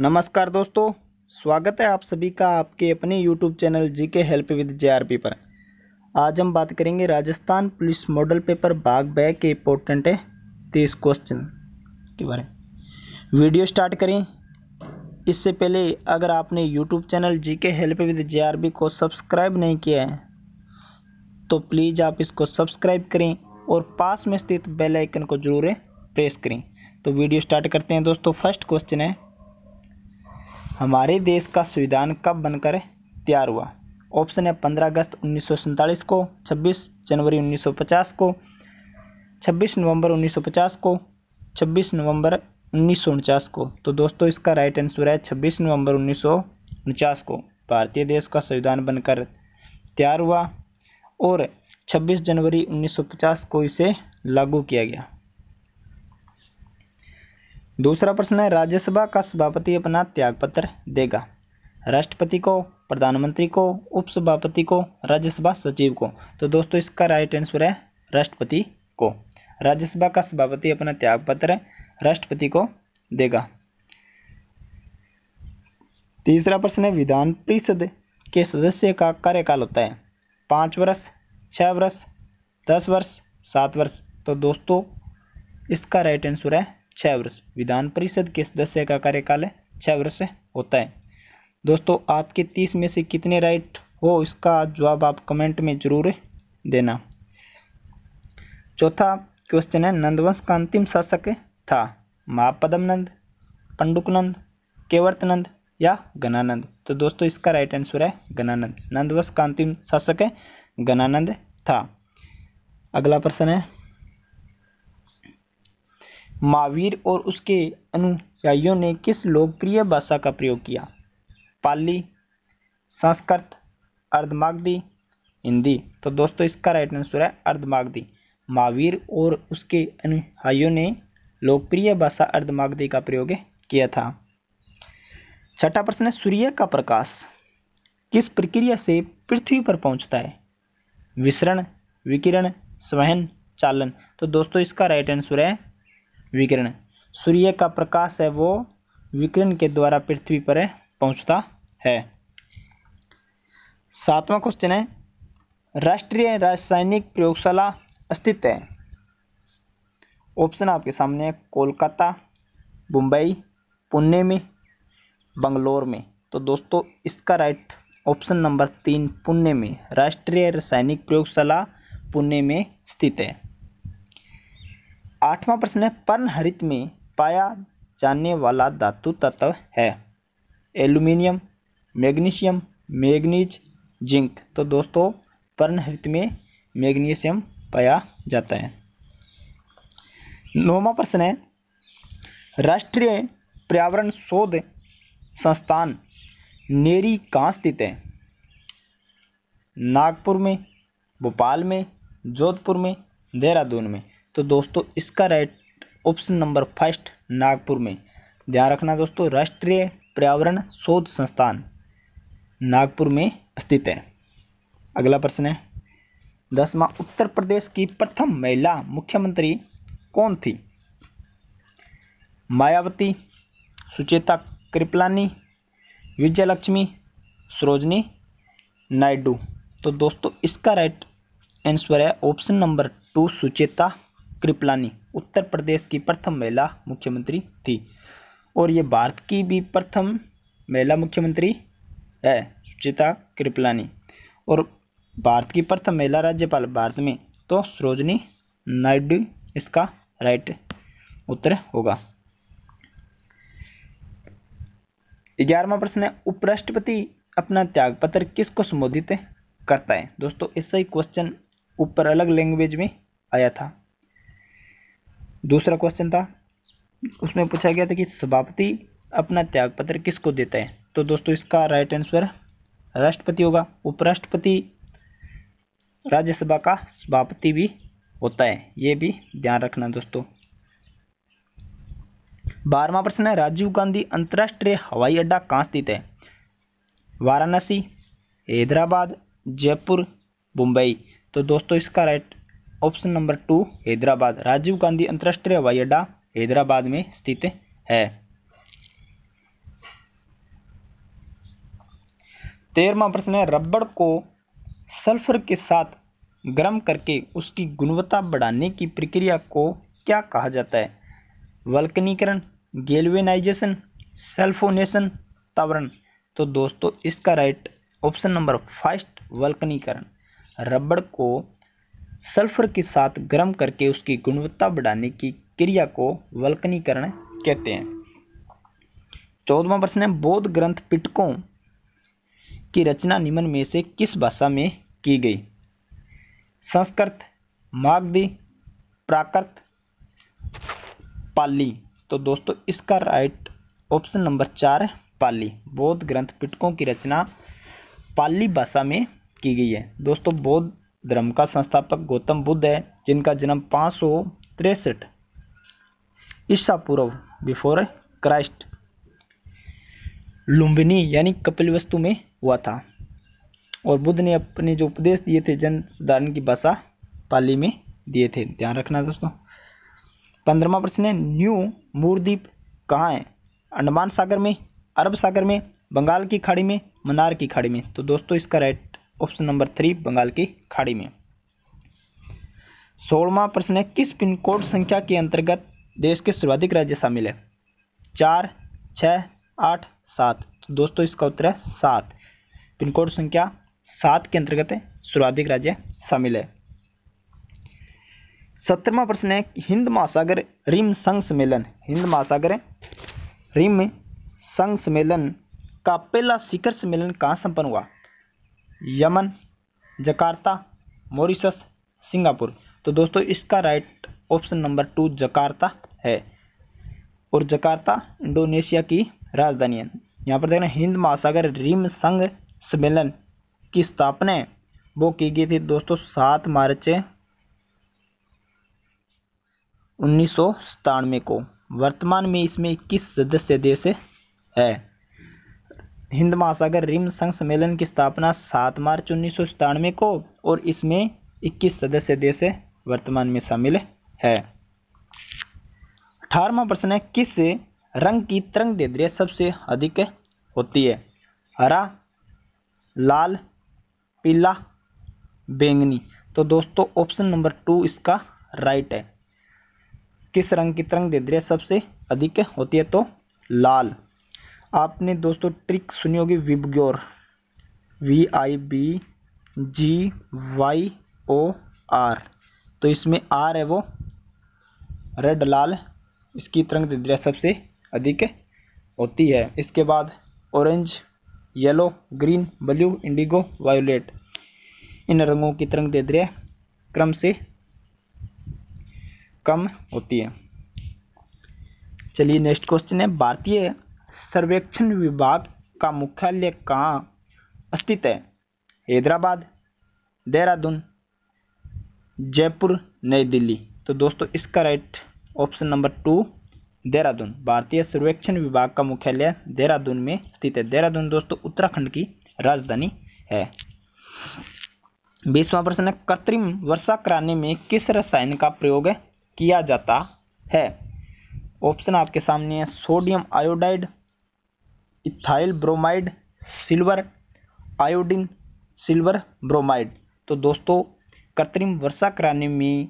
नमस्कार दोस्तों स्वागत है आप सभी का आपके अपने यूट्यूब चैनल जी के हेल्प विद जे पर आज हम बात करेंगे राजस्थान पुलिस मॉडल पेपर भाग बैग के इम्पोर्टेंट है तीस क्वेश्चन के बारे में वीडियो स्टार्ट करें इससे पहले अगर आपने यूट्यूब चैनल जी के हेल्प विद जे को सब्सक्राइब नहीं किया है तो प्लीज़ आप इसको सब्सक्राइब करें और पास में स्थित बेलाइकन को जरूर प्रेस करें तो वीडियो स्टार्ट करते हैं दोस्तों फर्स्ट क्वेश्चन है हमारे देश का संविधान कब बनकर तैयार हुआ ऑप्शन है पंद्रह अगस्त उन्नीस को छब्बीस जनवरी 1950 को छब्बीस नवंबर 1950 को छब्बीस नवंबर उन्नीस को तो दोस्तों इसका राइट आंसर है छब्बीस नवंबर उन्नीस को भारतीय देश का संविधान बनकर तैयार हुआ और 26 जनवरी 1950 को इसे लागू किया गया दूसरा प्रश्न है राज्यसभा का सभापति अपना त्यागपत्र देगा राष्ट्रपति को प्रधानमंत्री को उपसभापति को राज्यसभा सचिव को तो दोस्तों इसका राइट आंसर है राष्ट्रपति को राज्यसभा का सभापति अपना त्यागपत्र राष्ट्रपति को देगा तीसरा प्रश्न है विधान परिषद के सदस्य का कार्यकाल होता है पाँच वर्ष छः वर्ष दस वर्ष सात वर्ष तो दोस्तों इसका राइट आंसर है छः वर्ष विधान परिषद के सदस्य का कार्यकाल है छः वर्ष होता है दोस्तों आपके तीस में से कितने राइट हो इसका जवाब आप कमेंट में ज़रूर देना चौथा क्वेश्चन है नंदवंश का अंतिम शासक था नंद पंडुकनंद केवर्तनंद या गणानंद तो दोस्तों इसका राइट आंसर है गणानंद नंदवंश का अंतिम शासक गणानंद था अगला प्रश्न है महावीर और उसके अनुयायियों ने किस लोकप्रिय भाषा का प्रयोग किया पाली संस्कृत अर्धमागधी हिंदी तो दोस्तों इसका राइट आंसर है अर्धमागधी महावीर और उसके अनुयायियों ने लोकप्रिय भाषा अर्धमागधी का प्रयोग किया था छठा प्रश्न है सूर्य का प्रकाश किस प्रक्रिया से पृथ्वी पर पहुंचता है विसरण विकिरण स्वहन चालन तो दोस्तों इसका राइट आंसर है विकिरण सूर्य का प्रकाश है वो विकिरण के द्वारा पृथ्वी पर पहुंचता है सातवां क्वेश्चन है राष्ट्रीय रासायनिक प्रयोगशाला स्थित है ऑप्शन आपके सामने है कोलकाता मुंबई पुणे में बंगलोर में तो दोस्तों इसका राइट ऑप्शन नंबर तीन पुणे में राष्ट्रीय रासायनिक प्रयोगशाला पुणे में स्थित है आठवां प्रश्न है पर्णहरित में पाया जाने वाला धातु तत्व है एल्यूमिनियम मैग्नीशियम मैग्नीज जिंक तो दोस्तों पर्णहरित में मैग्नीशियम पाया जाता है नौवा प्रश्न है राष्ट्रीय पर्यावरण शोध संस्थान नेरी कहाँ स्थित है नागपुर में भोपाल में जोधपुर में देहरादून में तो दोस्तों इसका right option number first Nagpur में ध्यान रखना दोस्तों राष्ट्रीय पर्यावरण शोध संस्थान नागपुर में स्थित है अगला प्रश्न है दसवा उत्तर प्रदेश की प्रथम महिला मुख्यमंत्री कौन थी मायावती सुचेता कृपलानी विजयलक्ष्मी सरोजनी नायडू तो दोस्तों इसका राइट आंसर है option number two Sucheta Kriplani Uttar Pradesh की प्रथम महिला मुख्यमंत्री थी और ये भारत की भी प्रथम महिला मुख्यमंत्री है सुचिता कृपलानी और भारत की प्रथम महिला राज्यपाल भारत में तो सरोजनी नायडू इसका राइट उत्तर होगा ग्यारहवा प्रश्न है उपराष्ट्रपति अपना त्यागपत्र किसको संबोधित करता है दोस्तों इससे ही क्वेश्चन ऊपर अलग लैंग्वेज में आया था दूसरा क्वेश्चन था उसमें पूछा गया था कि सभापति अपना त्यागपत्र किसको देता है तो दोस्तों इसका राइट आंसर राष्ट्रपति होगा उपराष्ट्रपति राज्यसभा का सभापति भी होता है ये भी ध्यान रखना दोस्तों बारहवा प्रश्न है राजीव गांधी अंतर्राष्ट्रीय हवाई अड्डा कहाँ स्थित है वाराणसी हैदराबाद जयपुर मुंबई तो दोस्तों इसका right option number two Hyderabad Rajiv Gandhi अंतर्राष्ट्रीय हवाई अड्डा हैदराबाद में स्थित है तेरहवा प्रश्न है रबड़ को सल्फर के साथ गर्म करके उसकी गुणवत्ता बढ़ाने की प्रक्रिया को क्या कहा जाता है वल्कनीकरण गेलवेनाइजेशन सेल्फोनेशन तावरण तो दोस्तों इसका राइट ऑप्शन नंबर फर्स्ट वल्कनीकरण रबड़ को सल्फर के साथ गर्म करके उसकी गुणवत्ता बढ़ाने की क्रिया को वल्कनीकरण कहते हैं चौदवा प्रश्न है बौद्ध ग्रंथ पिटकों की रचना निम्न में से किस भाषा में की गई संस्कृत मागधी प्राकृत पाली तो दोस्तों इसका राइट ऑप्शन नंबर चार पाली बौद्ध ग्रंथ पिटकों की रचना पाली भाषा में की गई है दोस्तों बौद्ध धर्म का संस्थापक गौतम बुद्ध है जिनका जन्म पाँच सौ तिरसठ ईसा पूर्व बिफोर क्राइस्ट लुम्बिनी यानी कपिल वस्तु में हुआ था और बुद्ध ने अपने जो उपदेश दिए थे जन साधारण की भाषा पाली में दिए थे ध्यान रखना दोस्तों पंद्रहवा प्रश्न है न्यू मूरद्वीप कहाँ है अंडमान सागर में अरब सागर में बंगाल की खाड़ी में मनार की खाड़ी में तो दोस्तों इसका right option number three Bengal की खाड़ी में सोलवा प्रश्न है किस पिन कोड संख्या के अंतर्गत देश के सर्वाधिक राज्य शामिल है चार छः आठ सात तो दोस्तों इसका उत्तर है सात पिन कोड संख्या सात के अंतर्गत है सर्वाधिक राज्य शामिल है सत्रहवा प्रश्न है हिंद महासागर रिम संघ सम्मेलन हिंद महासागर रिम संघ सम्मेलन का पहला शिखर सम्मेलन कहाँ संपन्न हुआ यमन जकार्ता मॉरिशस सिंगापुर तो दोस्तों इसका right option number two Jakarta है और जकार्ता इंडोनेशिया की राजधानी है यहाँ पर देखना हिंद महासागर रिम संघ सम्मेलन की स्थापना वो की गई थी दोस्तों सात मार्च उन्नीस को वर्तमान में इसमें किस सदस्य देश है हिंद महासागर रिम संघ सम्मेलन की स्थापना सात मार्च उन्नीस को और इसमें 21 सदस्य देश वर्तमान में शामिल है अठारहवा प्रश्न है किस रंग की तरंग दैर्ध्य सबसे अधिक होती है हरा लाल पीला बैंगनी तो दोस्तों ऑप्शन नंबर टू इसका राइट है किस रंग की तरंग दैर्ध्य सबसे अधिक होती है तो लाल आपने दोस्तों ट्रिक सुनी होगी VIBGYOR V I B G Y O R तो इसमें आर है वो रेड लाल इसकी तरंग दिद्रिया सबसे अधिक होती है इसके बाद orange yellow green blue indigo violet इन रंगों की तरंग दिद्रिया क्रम से कम होती है चलिए नेक्स्ट क्वेश्चन है भारतीय सर्वेक्षण विभाग का मुख्यालय कहाँ स्थित है हैदराबाद देहरादून जयपुर नई दिल्ली तो दोस्तों इसका right option number two Dehradun भारतीय सर्वेक्षण विभाग का मुख्यालय देहरादून में स्थित है देहरादून दोस्तों उत्तराखंड की राजधानी है बीसवा प्रश्न है कृत्रिम वर्षा कराने में किस रसायन का प्रयोग किया जाता है ऑप्शन आपके सामने है sodium iodide ethyl bromide silver iodine silver bromide तो दोस्तों कृत्रिम वर्षा कराने में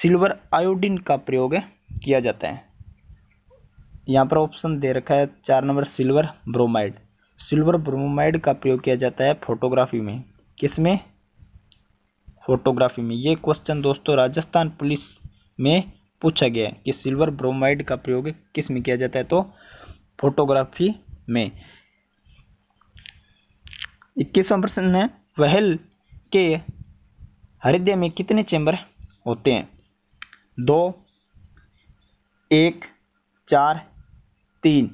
सिल्वर आयोडीन का प्रयोग किया जाता है यहाँ पर ऑप्शन दे रखा है चार number silver bromide silver bromide का प्रयोग किया जाता है फोटोग्राफी में किस में फोटोग्राफी में ये क्वेश्चन दोस्तों राजस्थान पुलिस में पूछा गया है कि सिल्वर ब्रोमाइड का प्रयोग किस में किया जाता है तो फोटोग्राफी में इक्कीसवां प्रश्न है वहल के हृदय में कितने चैम्बर होते हैं दो एक चार तीन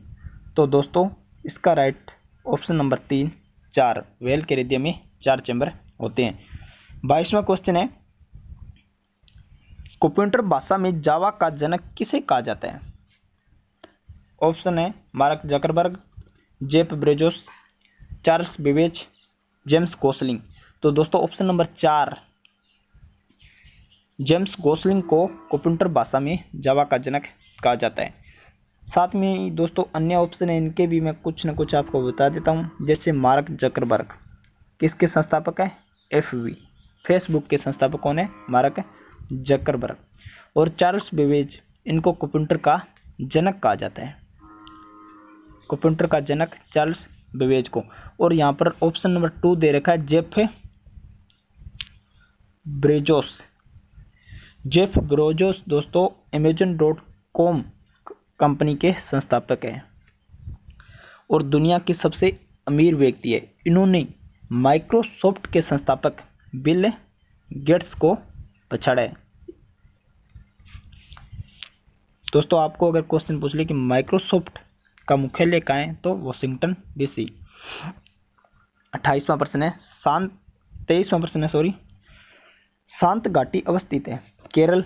तो दोस्तों इसका राइट ऑप्शन नंबर तीन चार वेल के हृदय में चार चैम्बर होते हैं बाईसवा क्वेश्चन है कंप्यूटर भाषा में जावा का जनक किसे कहा जाता है ऑप्शन है Mark Zuckerberg Jeff Bezos Charles Babbage James Gosling तो दोस्तों ऑप्शन नंबर चार जेम्स गोसलिंग को कंप्यूटर भाषा में जावा का जनक कहा जाता है साथ में दोस्तों अन्य ऑप्शन है इनके भी मैं कुछ ना कुछ आपको बता देता हूँ जैसे मार्क जकरबर्ग किसके संस्थापक है एफ वी फेसबुक के संस्थापक कौन है मार्क जकरबर्ग और चार्ल्स बेवेज इनको कंप्यूटर का जनक कहा जाता है कंप्यूटर का जनक चार्ल्स बेबेज को और यहाँ पर ऑप्शन नंबर टू दे रखा है जेफ ब्रेजोस जेफ ब्रोजोस दोस्तों अमेजन डॉट कॉम कंपनी के संस्थापक हैं और दुनिया के सबसे अमीर व्यक्ति है इन्होंने माइक्रोसॉफ्ट के संस्थापक बिल गेट्स को पछाड़ा है दोस्तों आपको अगर क्वेश्चन पूछ ले कि माइक्रोसॉफ्ट का मुख्यालय कहाँ है तो वॉशिंगटन डीसी अट्ठाईसवां प्रश्न है शांत तेईसवां प्रश्न है सॉरी शांत घाटी अवस्थित है केरल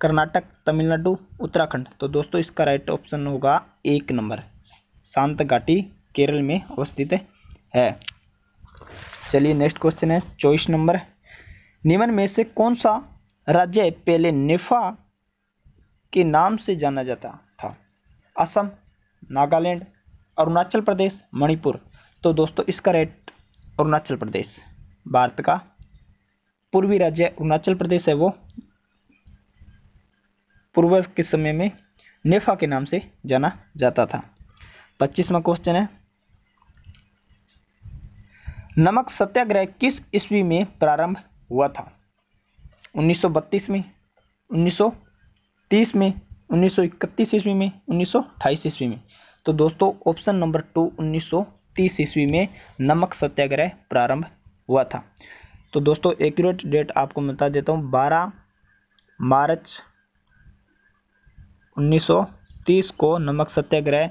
कर्नाटक तमिलनाडु उत्तराखंड तो दोस्तों इसका राइट ऑप्शन होगा एक नंबर शांत घाटी केरल में अवस्थित है चलिए नेक्स्ट क्वेश्चन है चौबीस नंबर निम्न में से कौन सा राज्य पहले निफा के नाम से जाना जाता था असम नागालैंड अरुणाचल प्रदेश मणिपुर तो दोस्तों इसका रेट अरुणाचल प्रदेश भारत का पूर्वी राज्य अरुणाचल प्रदेश है वो पूर्व के समय में नेफा के नाम से जाना जाता था पच्चीसवा क्वेश्चन है नमक सत्याग्रह किस ईस्वी में प्रारंभ हुआ था 1932 में 1930 में उन्नीस सौ इकतीस ईस्वी में उन्नीस सौ अट्ठाईस ईस्वी में तो दोस्तों ऑप्शन नंबर टू उन्नीस सौ तीस ईस्वी में नमक सत्याग्रह प्रारंभ हुआ था तो दोस्तों एक्यूरेट डेट आपको बता देता हूँ बारह मार्च 1930 को नमक सत्याग्रह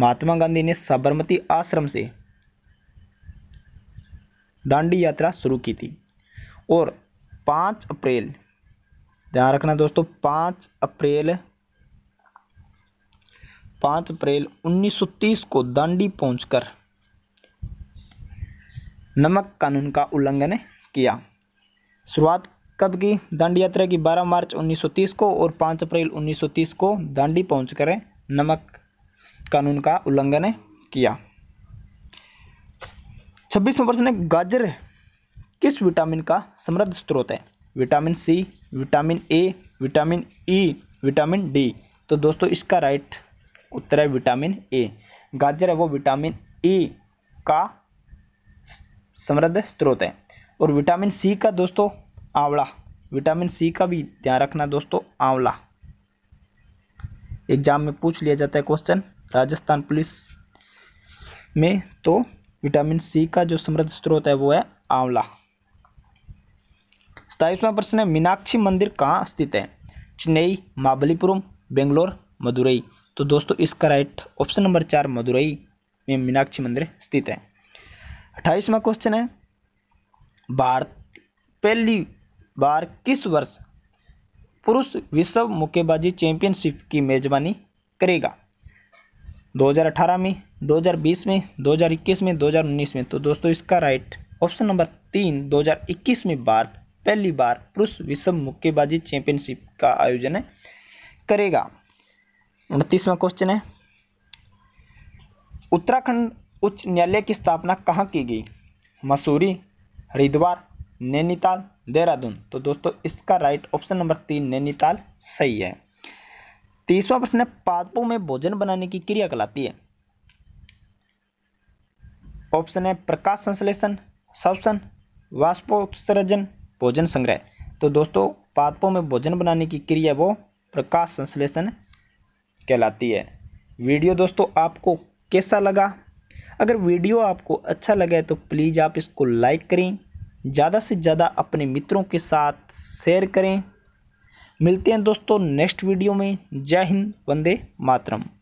महात्मा गांधी ने साबरमती आश्रम से दांडी यात्रा शुरू की थी और 5 अप्रैल ध्यान रखना दोस्तों पाँच अप्रैल पाँच अप्रैल 1930 को दांडी पहुंचकर नमक कानून का उल्लंघन किया शुरुआत कब की दांडी यात्रा की 12 मार्च 1930 को और 5 अप्रैल 1930 को दांडी पहुंचकर नमक कानून का उल्लंघन किया छब्बीसवें प्रश्न गाजर किस विटामिन का समृद्ध स्रोत है vitamin C vitamin A vitamin E vitamin D तो दोस्तों इसका राइट उत्तर है विटामिन ए गाजर है वो विटामिन ई का समृद्ध स्रोत है और विटामिन सी का दोस्तों आंवला विटामिन सी का भी ध्यान रखना दोस्तों आंवला एग्जाम में पूछ लिया जाता है क्वेश्चन राजस्थान पुलिस में तो विटामिन सी का जो समृद्ध स्रोत है वो है आंवला सताईसवां प्रश्न है मीनाक्षी मंदिर कहाँ स्थित है चेन्नई महाबलीपुरम बेंगलोर मदुरई तो दोस्तों इसका राइट ऑप्शन नंबर चार मदुरई में मीनाक्षी मंदिर स्थित है अट्ठाईसवा क्वेश्चन है भारत पहली बार किस वर्ष पुरुष विश्व मुक्केबाजी चैंपियनशिप की मेजबानी करेगा 2018 में 2020 में 2021 में 2019 में तो दोस्तों इसका राइट ऑप्शन नंबर तीन 2021 में भारत पहली बार पुरुष विश्व मुक्केबाजी चैंपियनशिप का आयोजन करेगा उनतीसवा क्वेश्चन है उत्तराखंड उच्च न्यायालय की स्थापना कहाँ की गई मसूरी हरिद्वार नैनीताल देहरादून तो दोस्तों इसका राइट ऑप्शन नंबर तीन नैनीताल सही है तीसवा प्रश्न है पादपों में भोजन बनाने की क्रिया कहलाती है ऑप्शन है प्रकाश संश्लेषण शवसन वाष्पोत्सर्जन भोजन संग्रह तो दोस्तों पादपों में भोजन बनाने की क्रिया वो प्रकाश संश्लेषण कहलाती है वीडियो दोस्तों आपको कैसा लगा अगर वीडियो आपको अच्छा लगे तो प्लीज़ आप इसको लाइक करें ज़्यादा से ज़्यादा अपने मित्रों के साथ शेयर करें मिलते हैं दोस्तों नेक्स्ट वीडियो में जय हिंद वंदे मातरम